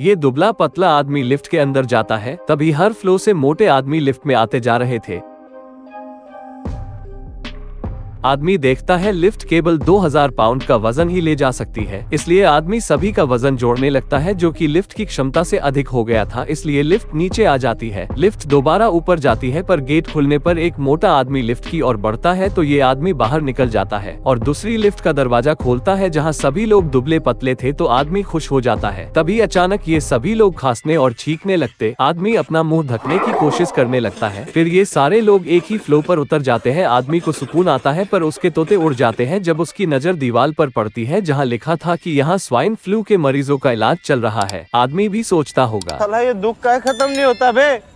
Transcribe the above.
ये दुबला पतला आदमी लिफ्ट के अंदर जाता है तभी हर फ्लो से मोटे आदमी लिफ्ट में आते जा रहे थे आदमी देखता है लिफ्ट केवल 2000 पाउंड का वजन ही ले जा सकती है इसलिए आदमी सभी का वजन जोड़ने लगता है जो कि लिफ्ट की क्षमता से अधिक हो गया था इसलिए लिफ्ट नीचे आ जाती है लिफ्ट दोबारा ऊपर जाती है पर गेट खुलने पर एक मोटा आदमी लिफ्ट की ओर बढ़ता है तो ये आदमी बाहर निकल जाता है और दूसरी लिफ्ट का दरवाजा खोलता है जहाँ सभी लोग दुबले पतले थे तो आदमी खुश हो जाता है तभी अचानक ये सभी लोग खांसने और छींकने लगते आदमी अपना मुंह ढकने की कोशिश करने लगता है फिर ये सारे लोग एक ही फ्लो पर उतर जाते हैं आदमी को सुकून आता है पर उसके तोते उड़ जाते हैं जब उसकी नज़र दीवार पर पड़ती है जहां लिखा था कि यहां स्वाइन फ्लू के मरीजों का इलाज चल रहा है आदमी भी सोचता होगा ये दुख का खत्म नहीं होता बे